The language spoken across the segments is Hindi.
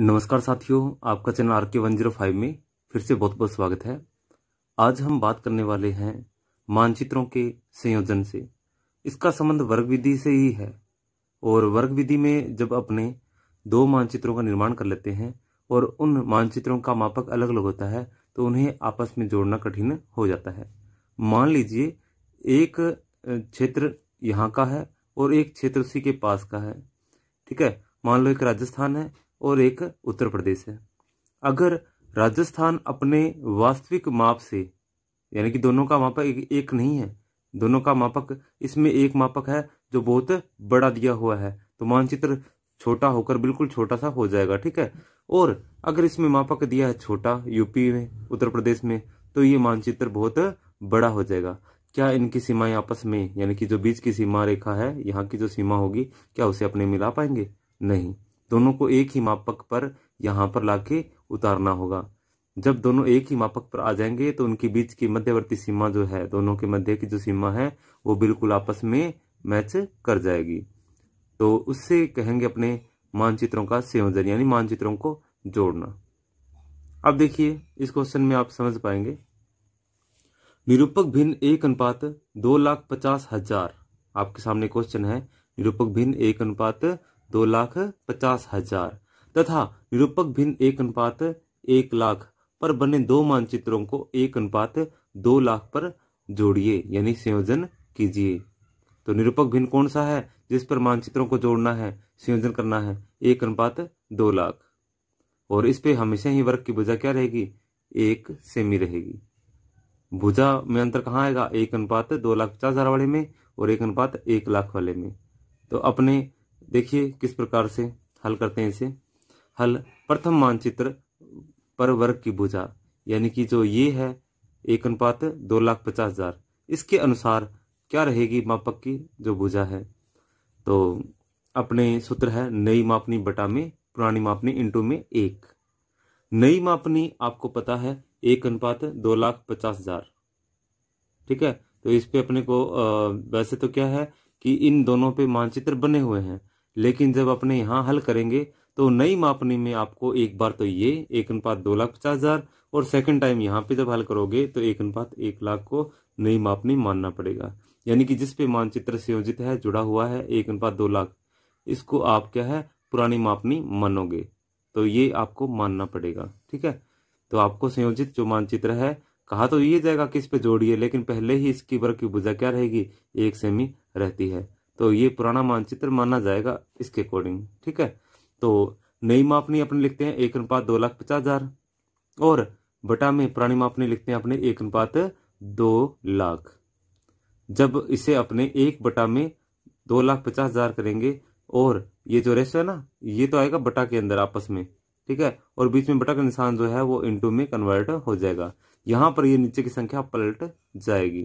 नमस्कार साथियों आपका channel R K one zero five में फिर से बहुत बहुत स्वागत है आज हम बात करने वाले हैं मानचित्रों के संयोजन से इसका संबंध वर्ग विधि से ही है और वर्ग विधि में जब अपने दो मानचित्रों का निर्माण कर लेते हैं और उन मानचित्रों का मापक अलग अलग होता है तो उन्हें आपस में जोड़ना कठिन हो जाता है मान लीजिए एक क्षेत्र यहाँ का है और एक क्षेत्र उसी के पास का है ठीक है मान लो एक राजस्थान है और एक उत्तर प्रदेश है अगर राजस्थान अपने वास्तविक माप से यानी कि दोनों का मापक एक, एक नहीं है दोनों का मापक इसमें एक मापक है जो बहुत बड़ा दिया हुआ है तो मानचित्र छोटा होकर बिल्कुल छोटा सा हो जाएगा ठीक है और अगर इसमें मापक दिया है छोटा यूपी में उत्तर प्रदेश में तो ये मानचित्र बहुत बड़ा हो जाएगा क्या इनकी सीमाएं आपस में यानी कि जो बीच की सीमा रेखा है यहाँ की जो सीमा होगी क्या उसे अपने मिला पाएंगे नहीं दोनों को एक ही मापक पर यहाँ पर लाके उतारना होगा जब दोनों एक ही मापक पर आ जाएंगे तो उनके बीच की मध्यवर्ती सीमा जो है दोनों के मध्य की जो सीमा है वो बिल्कुल आपस में मैच कर जाएगी तो उससे कहेंगे अपने मानचित्रों का संयोजन यानी मानचित्रों को जोड़ना अब देखिए इस क्वेश्चन में आप समझ पाएंगे निरूपक भिन्न एक अनुपात दो लाख पचास हजार आपके सामने क्वेश्चन है निरूपक भिन्न एक अनुपात दो लाख पचास हजार तथा निरूपक भिन्न एक अनुपात एक लाख पर बने दो मानचित्रों को एक अनुपात दो लाख पर जोड़िए यानी संयोजन कीजिए तो निरूपक भिन्न कौन सा है जिस पर मानचित्रों को जोड़ना है संयोजन करना है एक अनुपात दो लाख और इस पे हमेशा ही वर्ग की भुजा क्या रहेगी एक सेमी रहेगी भुजा में अंतर कहाँ आएगा एक अनुपात दो लाख पचास हजार वाले में और एक अनुपात एक लाख वाले में तो अपने देखिए किस प्रकार से हल करते हैं इसे हल प्रथम मानचित्र पर वर्ग की भुजा यानी कि जो ये है एक अनुपात दो लाख पचास हजार इसके अनुसार क्या रहेगी मापक की जो भुजा है तो अपने सूत्र है नई मापनी बटा में पुरानी मापनी इंटू में एक नई मापनी आपको पता है एक अनुपात दो लाख पचास हजार ठीक है तो इस पे अपने को वैसे तो क्या है कि इन दोनों पे मानचित्र बने हुए हैं लेकिन जब अपने यहाँ हल करेंगे तो नई मापनी में आपको एक बार तो ये एक अनुपात दो लाख पचास हजार और सेकंड टाइम यहाँ पे जब हल करोगे तो एक अनुपात एक लाख को नई मापनी मानना पड़ेगा यानी कि जिस पे मानचित्र संयोजित है जुड़ा हुआ है एक अनुपात दो लाख इसको आप क्या है पुरानी मापनी मानोगे तो ये आपको मानना पड़ेगा ठीक है तो आपको संयोजित जो मानचित्र है कहा तो ये जाएगा किस पे जोड़िए लेकिन पहले ही इसकी वर्ग की भुजा क्या रहेगी एक सेमी रहती है तो ये पुराना मानचित्र माना जाएगा इसके अकॉर्डिंग ठीक है तो नई मापनी अपने लिखते हैं एक अनुपात दो लाख पचास हजार और बटा में पुरानी मापनी लिखते हैं अपने एक अनुपात दो लाख जब इसे अपने एक बटा में दो लाख पचास हजार करेंगे और ये जो रेशो है ना ये तो आएगा बटा के अंदर आपस में ठीक है और बीच में बटा का निशान जो है वो इंटू में कन्वर्ट हो जाएगा यहां पर ये नीचे की संख्या पलट जाएगी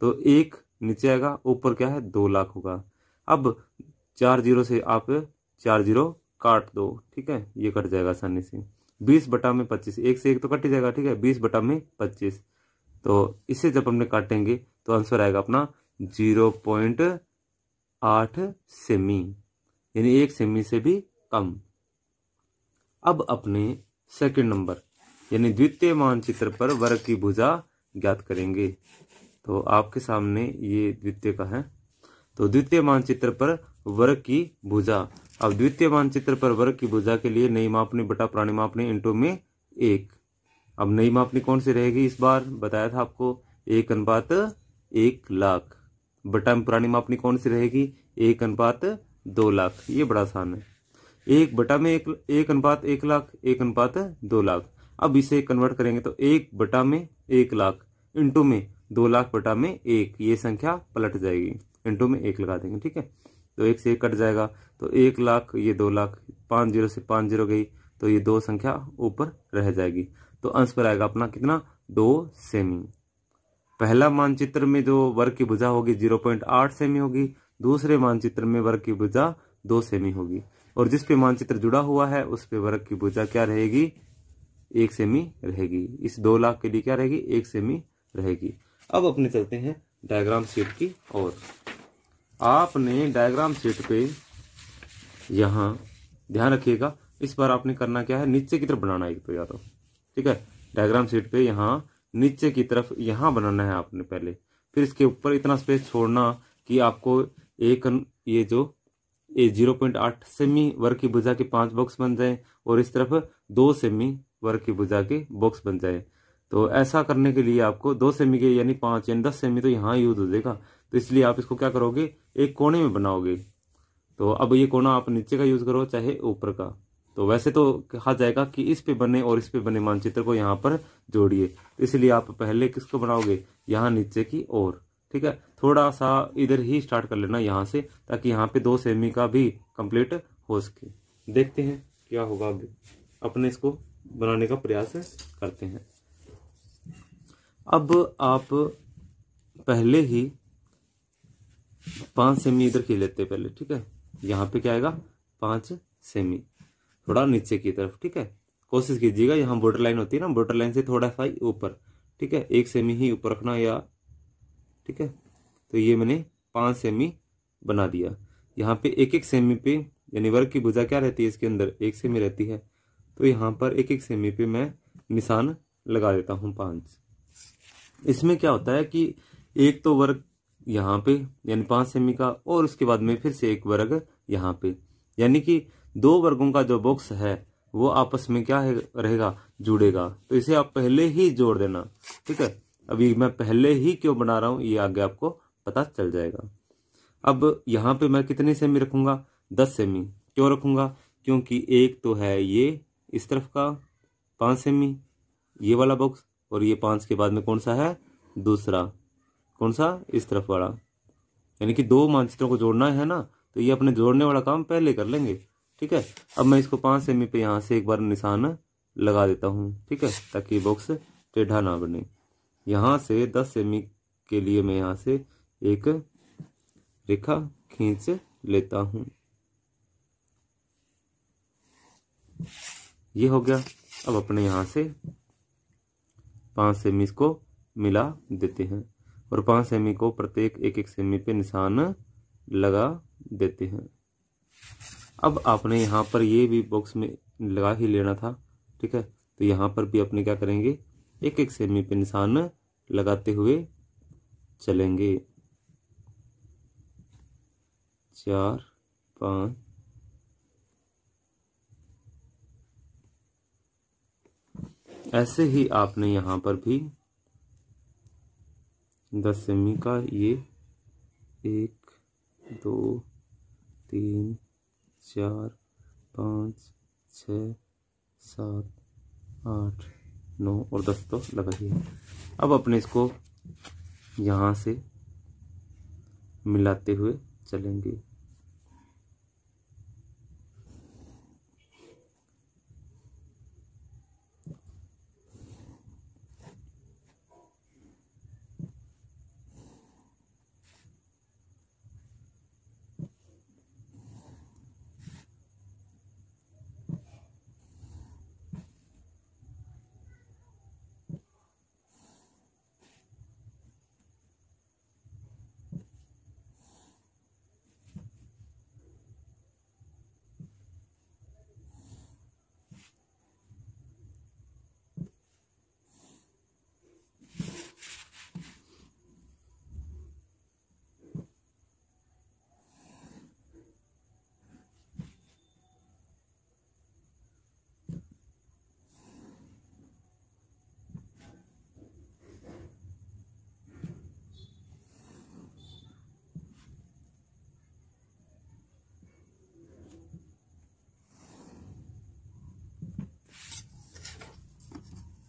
तो एक नीचे आएगा ऊपर क्या है दो लाख होगा अब चार जीरो से आप चार जीरो काट दो ठीक है ये कट जाएगा आसानी से बीस बटा में पच्चीस एक से एक तो कट ही जाएगा ठीक है बीस बटा में पच्चीस तो इसे जब हमने काटेंगे तो आंसर आएगा अपना जीरो पॉइंट आठ सेमी यानी एक सेमी से भी कम अब अपने सेकंड नंबर यानी द्वितीय मानचित्र पर वर्ग की भुजा ज्ञात करेंगे तो आपके सामने ये द्वितीय का है तो द्वितीय मानचित्र पर वर्ग की भुजा अब द्वितीय मानचित्र पर वर्ग की भुजा के लिए नई मापनी बटा पुरानी मापनी इंटू में एक अब नई मापनी कौन सी रहेगी इस बार बताया था आपको एक अनुपात एक लाख बटा में पुरानी मापनी कौन सी रहेगी एक अनुपात दो लाख ये बड़ा आसान है एक बटा में एक एक अनुपात एक लाख एक अनुपात दो लाख अब इसे कन्वर्ट करेंगे तो एक बटा में एक लाख इंटू में दो लाख बटा में एक ये संख्या पलट जाएगी इंटू में एक लगा देंगे ठीक है तो एक से एक कट जाएगा तो एक लाख ये दो लाख पाँच जीरो से पाँच जीरो गई तो ये दो संख्या ऊपर रह जाएगी तो अंश पर आएगा अपना कितना दो सेमी पहला मानचित्र में जो वर्ग की भुजा होगी जीरो पॉइंट आठ सेमी होगी दूसरे मानचित्र में वर्ग की भुजा दो सेमी होगी और जिस पे मानचित्र जुड़ा हुआ है उस पे वर्ग की भुजा क्या रहेगी एक सेमी रहेगी इस दो लाख के लिए क्या रहेगी एक सेमी रहेगी अब अपने चलते हैं डायग्राम सीट की ओर आपने डायग्राम सीट पे यहाँ ध्यान रखिएगा इस बार आपने करना क्या है नीचे की तरफ बनाना एक तो या तो ठीक है डायग्राम सीट पे यहाँ नीचे की तरफ यहाँ बनाना है आपने पहले फिर इसके ऊपर इतना स्पेस छोड़ना कि आपको एक ये जो ये जीरो पॉइंट आठ सेमी वर्ग की भुजा के पांच बॉक्स बन जाए और इस तरफ दो सेमी वर्ग की भुजा के बॉक्स बन जाए तो ऐसा करने के लिए आपको दो सेमी के यानी पाँच यानी दस सेमी तो यहाँ यूज हो जाएगा तो इसलिए आप इसको क्या करोगे एक कोने में बनाओगे तो अब ये कोना आप नीचे का यूज करो चाहे ऊपर का तो वैसे तो कहा जाएगा कि इस पे बने और इस पे बने मानचित्र को यहाँ पर जोड़िए तो इसलिए आप पहले किसको बनाओगे यहाँ नीचे की ओर ठीक है थोड़ा सा इधर ही स्टार्ट कर लेना यहाँ से ताकि यहाँ पे दो सेमी का भी कंप्लीट हो सके देखते हैं क्या होगा अपने इसको बनाने का प्रयास करते हैं अब आप पहले ही पांच सेमी इधर खींच लेते पहले ठीक है यहाँ पे क्या आएगा पांच सेमी थोड़ा नीचे की तरफ ठीक है कोशिश कीजिएगा यहाँ बॉर्डर लाइन होती है ना बॉर्डर लाइन से थोड़ा सा ऊपर ठीक है एक सेमी ही ऊपर रखना या ठीक है तो ये मैंने पांच सेमी बना दिया यहाँ पे एक एक सेमी पे यानी वर्ग की भुजा क्या रहती है इसके अंदर एक सेमी रहती है तो यहाँ पर एक एक सेमी पे मैं निशान लगा देता हूँ पांच इसमें क्या होता है कि एक तो वर्ग यहाँ पे यानी पांच सेमी का और उसके बाद में फिर से एक वर्ग यहाँ पे यानी कि दो वर्गों का जो बॉक्स है वो आपस में क्या है रहेगा जुड़ेगा तो इसे आप पहले ही जोड़ देना ठीक है अभी मैं पहले ही क्यों बना रहा हूँ ये आगे आपको पता चल जाएगा अब यहाँ पे मैं कितने सेमी रखूंगा दस सेमी क्यों रखूंगा क्योंकि एक तो है ये इस तरफ का पांच सेमी ये वाला बॉक्स और ये पांच के बाद में कौन सा है दूसरा कौन सा इस तरफ वाला यानी कि दो मानचित्रों को जोड़ना है ना तो ये अपने जोड़ने वाला काम पहले कर लेंगे ठीक है अब मैं इसको पांच सेमी पे यहाँ से एक बार निशान लगा देता हूँ ठीक है ताकि बॉक्स टेढ़ा ना बने यहाँ से दस सेमी के लिए मैं यहाँ से एक रेखा खींच लेता हूँ ये हो गया अब अपने यहाँ से पाँच सेमी इसको मिला देते हैं और पाँच सेमी को प्रत्येक एक एक सेमी पे निशान लगा देते हैं अब आपने यहाँ पर ये भी बॉक्स में लगा ही लेना था ठीक है तो यहाँ पर भी अपने क्या करेंगे एक एक सेमी पे निशान लगाते हुए चलेंगे चार पाँच ऐसे ही आपने यहाँ पर भी दस का ये एक दो तीन चार पाँच छ सात आठ नौ और दस तो लगा दिया अब अपने इसको यहाँ से मिलाते हुए चलेंगे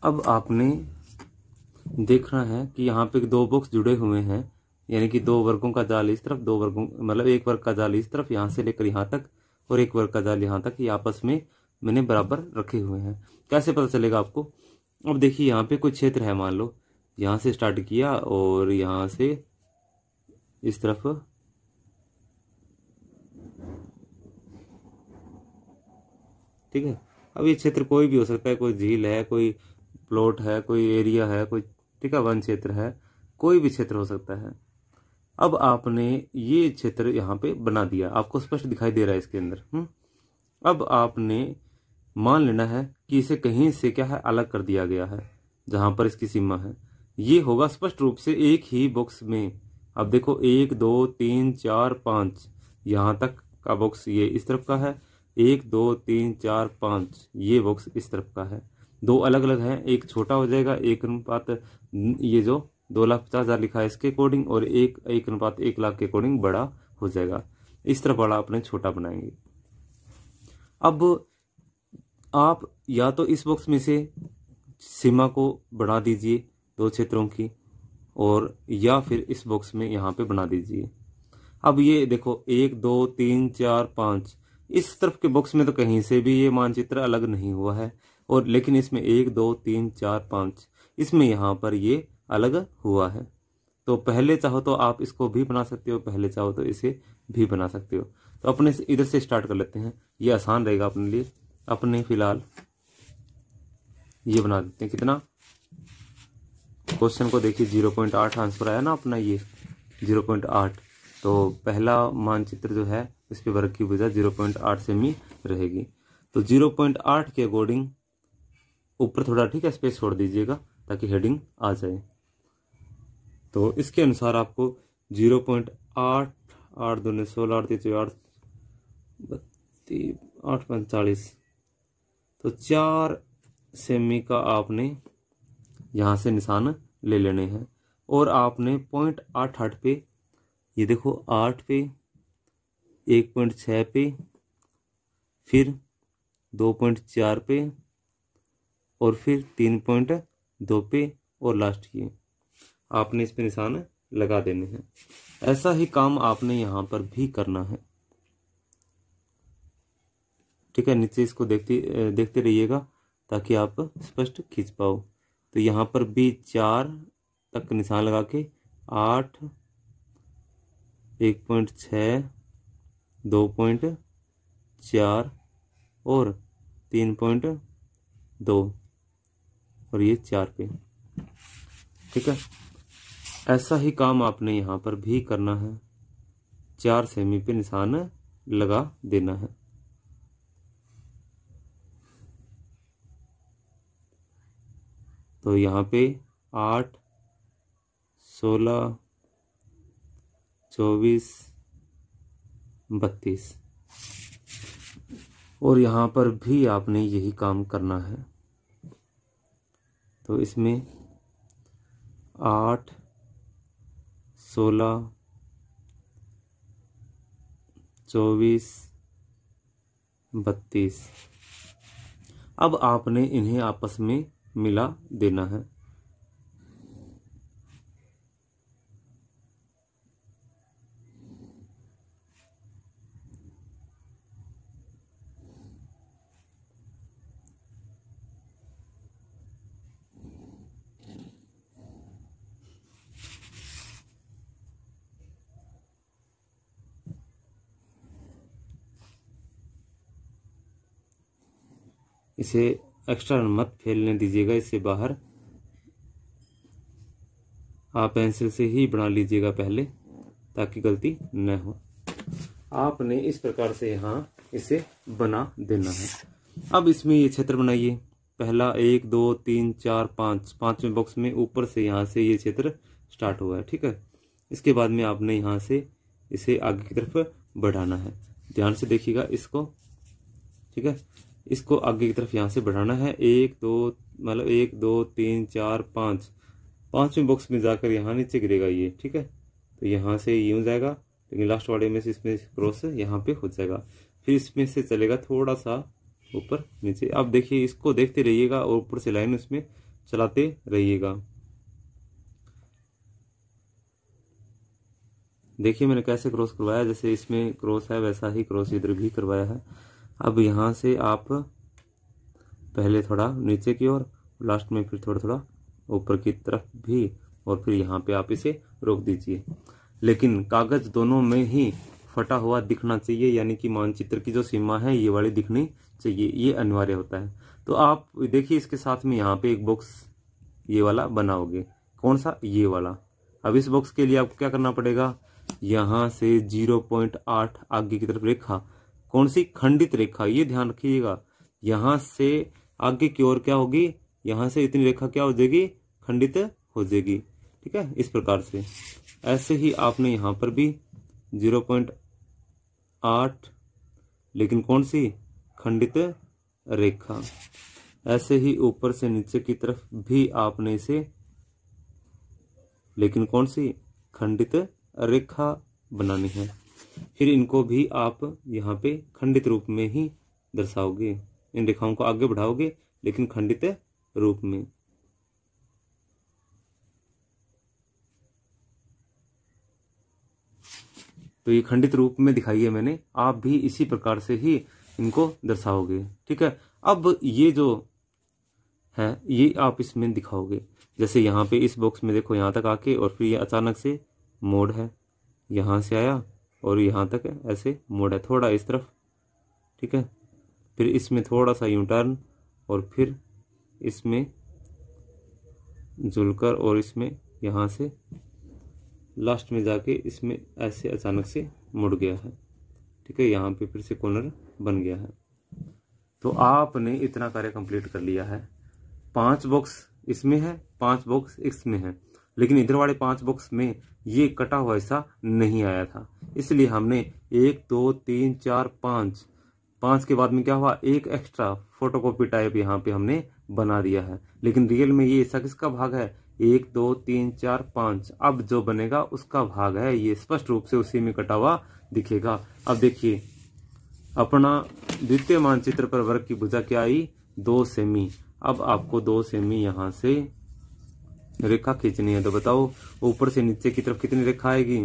अब आपने देखना है कि यहाँ पे दो बॉक्स जुड़े हुए हैं यानी कि दो वर्गों का जाल इस तरफ दो वर्गों मतलब एक वर्ग का जाल इस तरफ यहाँ से लेकर यहाँ तक और एक वर्ग का जाल यहाँ तक ये आपस में मैंने बराबर रखे हुए हैं कैसे पता चलेगा आपको अब देखिए यहाँ पे कोई क्षेत्र है मान लो यहाँ से स्टार्ट किया और यहाँ से इस तरफ ठीक है अब ये क्षेत्र कोई भी हो सकता है कोई झील है कोई प्लॉट है कोई एरिया है कोई ठीक है वन क्षेत्र है कोई भी क्षेत्र हो सकता है अब आपने ये क्षेत्र यहाँ पे बना दिया आपको स्पष्ट दिखाई दे रहा है इसके अंदर हम्म। अब आपने मान लेना है कि इसे कहीं से क्या है अलग कर दिया गया है जहाँ पर इसकी सीमा है ये होगा स्पष्ट रूप से एक ही बॉक्स में अब देखो एक दो तीन चार पाँच यहाँ तक का बॉक्स ये इस तरफ का है एक दो तीन चार पाँच ये बॉक्स इस तरफ का है दो अलग अलग हैं एक छोटा हो जाएगा एक अनुपात ये जो दो लाख पचास हज़ार लिखा है इसके अकॉर्डिंग और एक एक अनुपात एक लाख के अकॉर्डिंग बड़ा हो जाएगा इस तरह बड़ा अपने छोटा बनाएंगे अब आप या तो इस बॉक्स में से सीमा को बढ़ा दीजिए दो क्षेत्रों की और या फिर इस बॉक्स में यहाँ पे बना दीजिए अब ये देखो एक दो तीन चार पाँच इस तरफ के बॉक्स में तो कहीं से भी ये मानचित्र अलग नहीं हुआ है और लेकिन इसमें एक दो तीन चार पाँच इसमें यहाँ पर ये अलग हुआ है तो पहले चाहो तो आप इसको भी बना सकते हो पहले चाहो तो इसे भी बना सकते हो तो अपने इधर से स्टार्ट कर लेते हैं ये आसान रहेगा अपने लिए अपने फिलहाल ये बना देते हैं कितना क्वेश्चन को देखिए जीरो पॉइंट आठ आंसर आया ना अपना ये जीरो पॉइंट आठ तो पहला मानचित्र जो है इस पर वर्ग की वजह जीरो पॉइंट आठ सेमी रहेगी तो जीरो पॉइंट आठ के अकॉर्डिंग ऊपर थोड़ा ठीक है स्पेस छोड़ दीजिएगा ताकि हेडिंग आ जाए तो इसके अनुसार आपको जीरो पॉइंट आठ आठ दो सोलह आठ तीस आठ बत्तीस आठ पैंतालीस तो चार सेमी का आपने यहाँ से निशान ले लेने हैं और आपने पॉइंट आठ आठ पे ये देखो आठ पे एक पॉइंट छः पे फिर दो पॉइंट चार पे और फिर तीन पॉइंट दो पे और लास्ट किए आपने इस पर निशान लगा देने हैं ऐसा ही काम आपने यहाँ पर भी करना है ठीक है नीचे इसको देखते देखते रहिएगा ताकि आप स्पष्ट खींच पाओ तो यहाँ पर भी चार तक निशान लगा के आठ एक पॉइंट छ दो पॉइंट चार और तीन पॉइंट दो और ये चार पे ठीक है ऐसा ही काम आपने यहाँ पर भी करना है चार सेमी पे निशान लगा देना है तो यहाँ पे आठ सोलह चौबीस बत्तीस और यहाँ पर भी आपने यही काम करना है तो इसमें आठ सोलह चौबीस बत्तीस अब आपने इन्हें आपस में मिला देना है इसे एक्स्ट्रा मत फैलने दीजिएगा इसे बाहर आप पेंसिल से ही बना लीजिएगा पहले ताकि गलती न हो आपने इस प्रकार से यहाँ इसे बना देना है अब इसमें ये क्षेत्र बनाइए पहला एक दो तीन चार पाँच पाँचवें बॉक्स में ऊपर से यहाँ से ये क्षेत्र स्टार्ट हुआ है ठीक है इसके बाद में आपने यहाँ से इसे आगे की तरफ बढ़ाना है ध्यान से देखिएगा इसको ठीक है इसको आगे की तरफ यहाँ से बढ़ाना है एक दो मतलब एक दो तीन चार पाँच पाँचवें बॉक्स में जाकर यहाँ नीचे गिरेगा ये ठीक है तो यहाँ से यूँ जाएगा लेकिन लास्ट वाले में से इसमें क्रॉस यहाँ पे हो जाएगा फिर इसमें से चलेगा थोड़ा सा ऊपर नीचे आप देखिए इसको देखते रहिएगा और ऊपर से लाइन उसमें चलाते रहिएगा देखिए मैंने कैसे क्रॉस करवाया जैसे इसमें क्रॉस है वैसा ही क्रॉस इधर भी करवाया है अब यहाँ से आप पहले थोड़ा नीचे की ओर लास्ट में फिर थोड़ा थोड़ा ऊपर की तरफ भी और फिर यहाँ पे आप इसे रोक दीजिए लेकिन कागज दोनों में ही फटा हुआ दिखना चाहिए यानी कि मानचित्र की जो सीमा है ये वाली दिखनी चाहिए ये अनिवार्य होता है तो आप देखिए इसके साथ में यहाँ पे एक बॉक्स ये वाला बनाओगे कौन सा ये वाला अब इस बॉक्स के लिए आपको क्या करना पड़ेगा यहाँ से जीरो आगे की तरफ रेखा कौन सी खंडित रेखा ये ध्यान रखिएगा यहां से आगे की ओर क्या होगी यहां से इतनी रेखा क्या हो जाएगी खंडित हो जाएगी ठीक है इस प्रकार से ऐसे ही आपने यहां पर भी जीरो पॉइंट आठ लेकिन कौन सी खंडित रेखा ऐसे ही ऊपर से नीचे की तरफ भी आपने इसे लेकिन कौन सी खंडित रेखा बनानी है फिर इनको भी आप यहाँ पे खंडित रूप में ही दर्शाओगे इन रेखाओं को आगे बढ़ाओगे लेकिन खंडित रूप में तो ये खंडित रूप में दिखाई है मैंने आप भी इसी प्रकार से ही इनको दर्शाओगे ठीक है अब ये जो है ये आप इसमें दिखाओगे जैसे यहाँ पे इस बॉक्स में देखो यहाँ तक आके और फिर ये अचानक से मोड़ है यहाँ से आया और यहाँ तक ऐसे मोड़ा थोड़ा इस तरफ ठीक है फिर इसमें थोड़ा सा यूं टर्न और फिर इसमें झुलकर और इसमें यहाँ से लास्ट में जाके इसमें ऐसे अचानक से मुड़ गया है ठीक है यहाँ पे फिर से कॉर्नर बन गया है तो आपने इतना कार्य कंप्लीट कर लिया है पांच बॉक्स इसमें है पांच बॉक्स इसमें है लेकिन इधर वाले पांच बॉक्स में ये कटा हुआ हिस्सा नहीं आया था इसलिए हमने एक दो तीन चार पाँच पाँच के बाद में क्या हुआ एक एक्स्ट्रा फोटोकॉपी टाइप यहाँ पे हमने बना दिया है लेकिन रियल में ये हिस्सा किसका भाग है एक दो तीन चार पाँच अब जो बनेगा उसका भाग है ये स्पष्ट रूप से उसी में कटा हुआ दिखेगा अब देखिए अपना द्वितीय मानचित्र पर वर्ग की भुजा क्या आई दो सेमी अब आपको दो सेमी यहाँ से रेखा खींचनी है तो बताओ ऊपर से नीचे की तरफ कितनी रेखा आएगी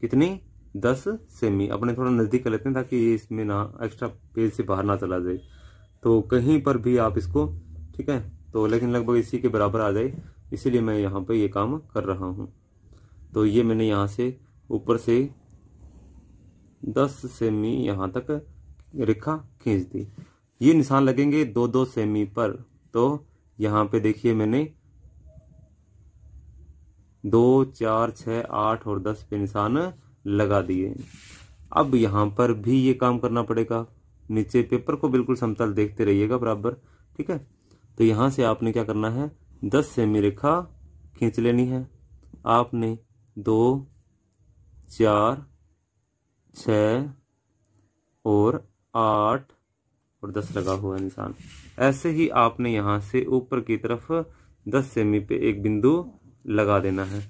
कितनी दस सेमी अपने थोड़ा नज़दीक कर लेते हैं ताकि इसमें ना एक्स्ट्रा पेज से बाहर ना चला जाए तो कहीं पर भी आप इसको ठीक है तो लेकिन लगभग इसी के बराबर आ जाए इसीलिए मैं यहाँ पर ये काम कर रहा हूँ तो ये मैंने यहाँ से ऊपर से दस सेमी यहाँ तक रेखा खींच दी ये निशान लगेंगे दो दो सेमी पर तो यहाँ पे देखिए मैंने दो चार छ आठ और दस पे निशान लगा दिए अब यहाँ पर भी ये काम करना पड़ेगा नीचे पेपर को बिल्कुल समतल देखते रहिएगा बराबर ठीक है तो यहाँ से आपने क्या करना है दस सेमी रेखा खींच लेनी है आपने दो चार छ और आठ और दस लगा हुआ निशान ऐसे ही आपने यहाँ से ऊपर की तरफ दस सेमी पे एक बिंदु लगा देना है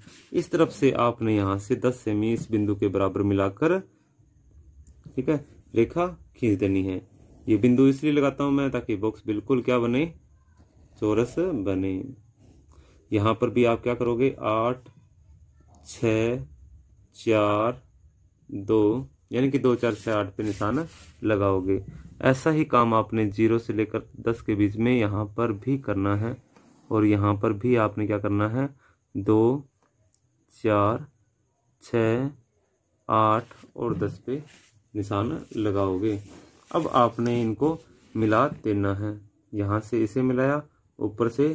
इस तरफ से आपने यहां से 10 सेमी इस बिंदु के बराबर मिलाकर ठीक है रेखा खींच देनी है ये बिंदु इसलिए लगाता हूं मैं ताकि बॉक्स बिल्कुल क्या बने चौरस बने यहाँ पर भी आप क्या करोगे आठ छ चार दो यानी कि दो चार छः आठ पे निशान लगाओगे ऐसा ही काम आपने जीरो से लेकर दस के बीच में यहां पर भी करना है और यहाँ पर भी आपने क्या करना है दो चार छ आठ और दस पे निशान लगाओगे अब आपने इनको मिला देना है यहाँ से इसे मिलाया ऊपर से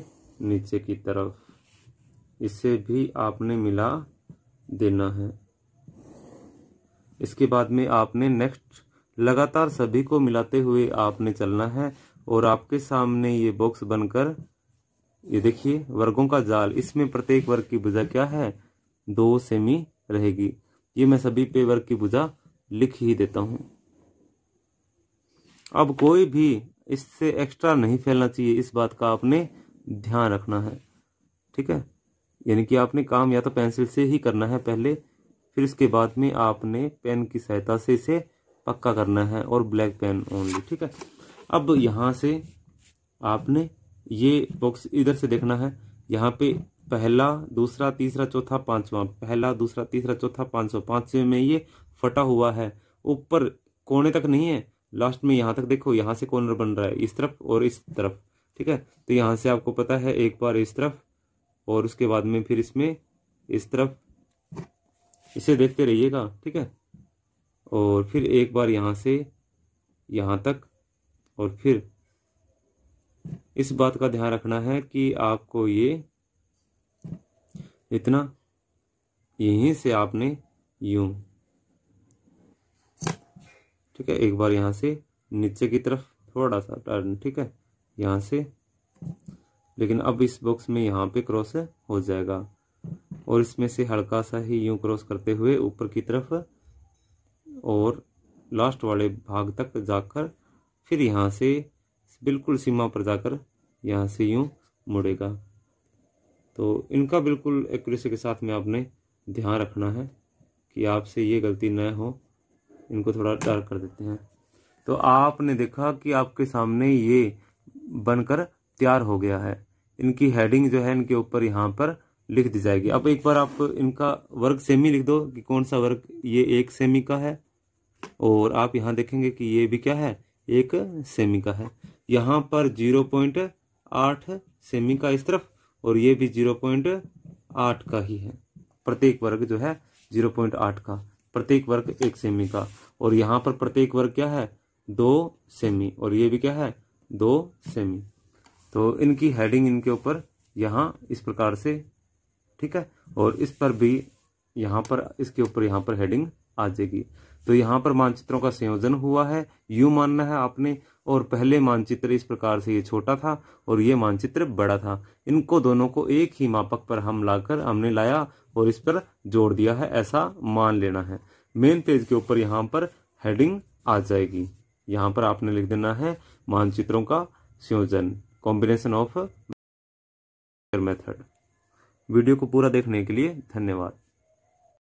नीचे की तरफ इसे भी आपने मिला देना है इसके बाद में आपने नेक्स्ट लगातार सभी को मिलाते हुए आपने चलना है और आपके सामने ये बॉक्स बनकर ये देखिए वर्गों का जाल इसमें प्रत्येक वर्ग की भुजा क्या है दो सेमी रहेगी ये मैं सभी पे वर्ग की भुजा लिख ही देता हूं अब कोई भी इससे एक्स्ट्रा नहीं फैलना चाहिए इस बात का आपने ध्यान रखना है ठीक है यानी कि आपने काम या तो पेंसिल से ही करना है पहले फिर इसके बाद में आपने पेन की सहायता से इसे पक्का करना है और ब्लैक पेन ओनली ठीक है अब यहां से आपने ये बॉक्स इधर से देखना है यहाँ पे पहला दूसरा तीसरा चौथा पांचवा पहला दूसरा तीसरा चौथा पांचवा पांचवे में ये फटा हुआ है ऊपर कोने तक नहीं है लास्ट में यहाँ तक देखो यहाँ से कॉर्नर बन रहा है इस तरफ और इस तरफ ठीक है तो यहाँ से आपको पता है एक बार इस तरफ और उसके बाद में फिर इसमें इस तरफ इसे देखते रहिएगा ठीक है और फिर एक बार यहाँ से यहाँ तक और फिर इस बात का ध्यान रखना है कि आपको ये इतना यहीं से आपने यूं ठीक है एक बार यहां से नीचे की तरफ थोड़ा सा टर्न ठीक है यहां से लेकिन अब इस बॉक्स में यहां पे क्रॉस हो जाएगा और इसमें से हल्का सा ही यूं क्रॉस करते हुए ऊपर की तरफ और लास्ट वाले भाग तक जाकर फिर यहां से बिल्कुल सीमा पर जाकर यहाँ से यूं मुड़ेगा तो इनका बिल्कुल एक्यूरेसी के साथ में आपने ध्यान रखना है कि आपसे ये गलती न हो इनको थोड़ा डार्क कर देते हैं तो आपने देखा कि आपके सामने ये बनकर तैयार हो गया है इनकी हेडिंग जो है इनके ऊपर यहाँ पर लिख दी जाएगी अब एक बार आप इनका वर्ग सेमी लिख दो कि कौन सा वर्ग ये एक सेमी का है और आप यहाँ देखेंगे कि ये भी क्या है एक सेमी का है यहाँ पर जीरो पॉइंट आठ सेमी का इस तरफ और ये भी जीरो पॉइंट आठ का ही है प्रत्येक वर्ग जो है जीरो पॉइंट आठ का प्रत्येक वर्ग एक सेमी का और यहाँ पर प्रत्येक वर्ग क्या है दो सेमी और ये भी क्या है दो सेमी तो इनकी हेडिंग इनके ऊपर यहाँ इस प्रकार से ठीक है और इस पर भी यहाँ पर इसके ऊपर यहाँ पर हेडिंग आ जाएगी तो यहाँ पर मानचित्रों का संयोजन हुआ है यू मानना है आपने और पहले मानचित्र इस प्रकार से ये छोटा था और ये मानचित्र बड़ा था इनको दोनों को एक ही मापक पर हम लाकर हमने लाया और इस पर जोड़ दिया है ऐसा मान लेना है मेन पेज के ऊपर यहाँ पर हेडिंग आ जाएगी यहाँ पर आपने लिख देना है मानचित्रों का संयोजन कॉम्बिनेशन ऑफ मेथड वीडियो को पूरा देखने के लिए धन्यवाद